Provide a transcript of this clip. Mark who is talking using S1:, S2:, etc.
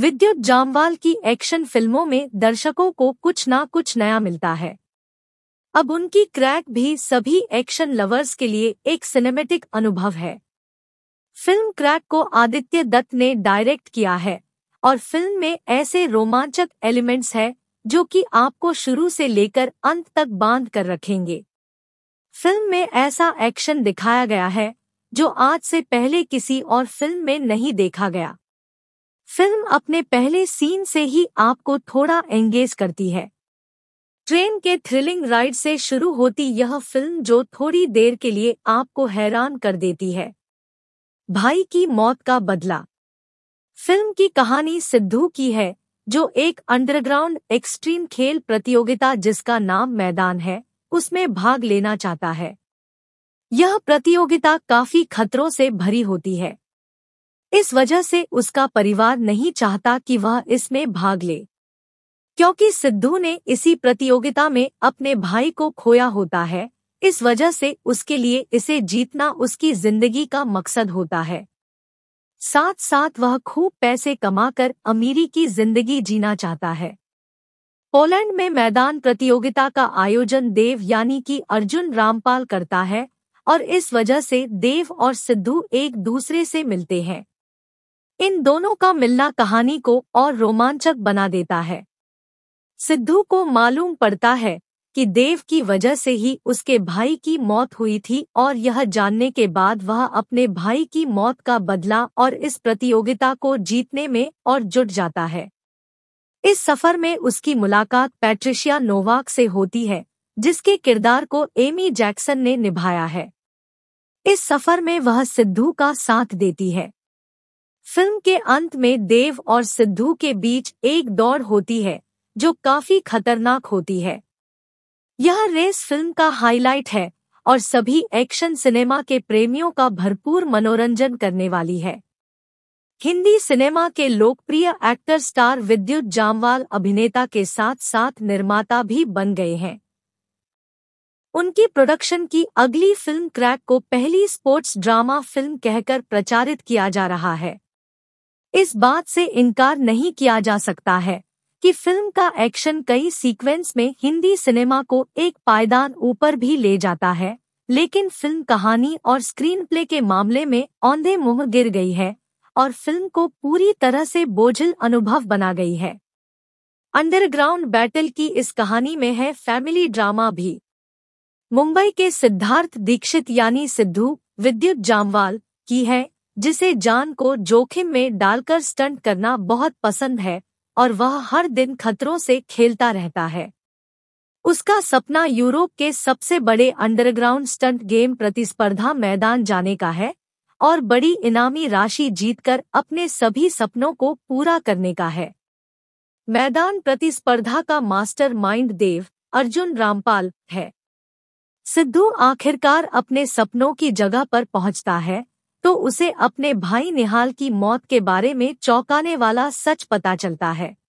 S1: विद्युत जामवाल की एक्शन फिल्मों में दर्शकों को कुछ ना कुछ नया मिलता है अब उनकी क्रैक भी सभी एक्शन लवर्स के लिए एक सिनेमेटिक अनुभव है फिल्म क्रैक को आदित्य दत्त ने डायरेक्ट किया है और फिल्म में ऐसे रोमांचक एलिमेंट्स हैं जो कि आपको शुरू से लेकर अंत तक बांध कर रखेंगे फिल्म में ऐसा एक्शन दिखाया गया है जो आज से पहले किसी और फिल्म में नहीं देखा गया फिल्म अपने पहले सीन से ही आपको थोड़ा एंगेज करती है ट्रेन के थ्रिलिंग राइड से शुरू होती यह फिल्म जो थोड़ी देर के लिए आपको हैरान कर देती है भाई की मौत का बदला फिल्म की कहानी सिद्धू की है जो एक अंडरग्राउंड एक्सट्रीम खेल प्रतियोगिता जिसका नाम मैदान है उसमें भाग लेना चाहता है यह प्रतियोगिता काफी खतरों से भरी होती है इस वजह से उसका परिवार नहीं चाहता कि वह इसमें भाग ले क्योंकि सिद्धू ने इसी प्रतियोगिता में अपने भाई को खोया होता है इस वजह से उसके लिए इसे जीतना उसकी जिंदगी का मकसद होता है साथ साथ वह खूब पैसे कमाकर अमीरी की जिंदगी जीना चाहता है पोलैंड में मैदान प्रतियोगिता का आयोजन देव यानी कि अर्जुन रामपाल करता है और इस वजह से देव और सिद्धू एक दूसरे से मिलते हैं इन दोनों का मिलना कहानी को और रोमांचक बना देता है सिद्धू को मालूम पड़ता है कि देव की वजह से ही उसके भाई की मौत हुई थी और यह जानने के बाद वह अपने भाई की मौत का बदला और इस प्रतियोगिता को जीतने में और जुट जाता है इस सफर में उसकी मुलाकात पैट्रिशिया नोवाक से होती है जिसके किरदार को एमी जैक्सन ने निभाया है इस सफर में वह सिद्धू का साथ देती है फिल्म के अंत में देव और सिद्धू के बीच एक दौड़ होती है जो काफी खतरनाक होती है यह रेस फिल्म का हाईलाइट है और सभी एक्शन सिनेमा के प्रेमियों का भरपूर मनोरंजन करने वाली है हिंदी सिनेमा के लोकप्रिय एक्टर स्टार विद्युत जामवाल अभिनेता के साथ साथ निर्माता भी बन गए हैं उनकी प्रोडक्शन की अगली फिल्म क्रैक को पहली स्पोर्ट्स ड्रामा फिल्म कहकर प्रचारित किया जा रहा है इस बात से इनकार नहीं किया जा सकता है कि फिल्म का एक्शन कई सीक्वेंस में हिंदी सिनेमा को एक पायदान ऊपर भी ले जाता है लेकिन फिल्म कहानी और स्क्रीन प्ले के मामले में औंधे मुंह गिर गई है और फिल्म को पूरी तरह से बोझल अनुभव बना गई है अंडरग्राउंड बैटल की इस कहानी में है फैमिली ड्रामा भी मुंबई के सिद्धार्थ दीक्षित यानी सिद्धू विद्युत जामवाल की है जिसे जान को जोखिम में डालकर स्टंट करना बहुत पसंद है और वह हर दिन खतरों से खेलता रहता है उसका सपना यूरोप के सबसे बड़े अंडरग्राउंड स्टंट गेम प्रतिस्पर्धा मैदान जाने का है और बड़ी इनामी राशि जीतकर अपने सभी सपनों को पूरा करने का है मैदान प्रतिस्पर्धा का मास्टर माइंड देव अर्जुन रामपाल है सिद्धू आखिरकार अपने सपनों की जगह पर पहुंचता है तो उसे अपने भाई निहाल की मौत के बारे में चौंकाने वाला सच पता चलता है